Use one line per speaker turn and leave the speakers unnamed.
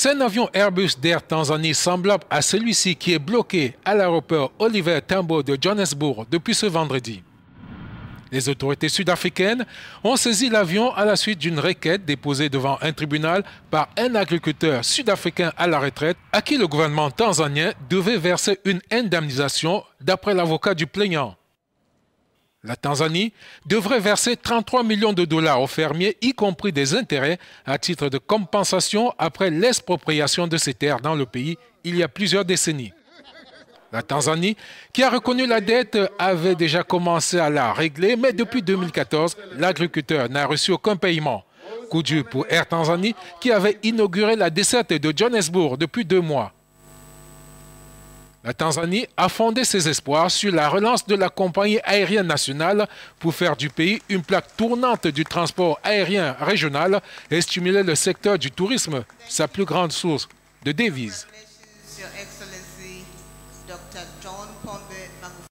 C'est un avion Airbus d'Air Tanzanie semblable à celui-ci qui est bloqué à l'aéroport Oliver Tambo de Johannesburg depuis ce vendredi. Les autorités sud-africaines ont saisi l'avion à la suite d'une requête déposée devant un tribunal par un agriculteur sud-africain à la retraite à qui le gouvernement tanzanien devait verser une indemnisation d'après l'avocat du plaignant. La Tanzanie devrait verser 33 millions de dollars aux fermiers, y compris des intérêts, à titre de compensation après l'expropriation de ces terres dans le pays il y a plusieurs décennies. La Tanzanie, qui a reconnu la dette, avait déjà commencé à la régler, mais depuis 2014, l'agriculteur n'a reçu aucun paiement. Coup dur pour Air Tanzanie, qui avait inauguré la desserte de Johannesburg depuis deux mois. La Tanzanie a fondé ses espoirs sur la relance de la compagnie aérienne nationale pour faire du pays une plaque tournante du transport aérien régional et stimuler le secteur du tourisme, sa plus grande source de devises.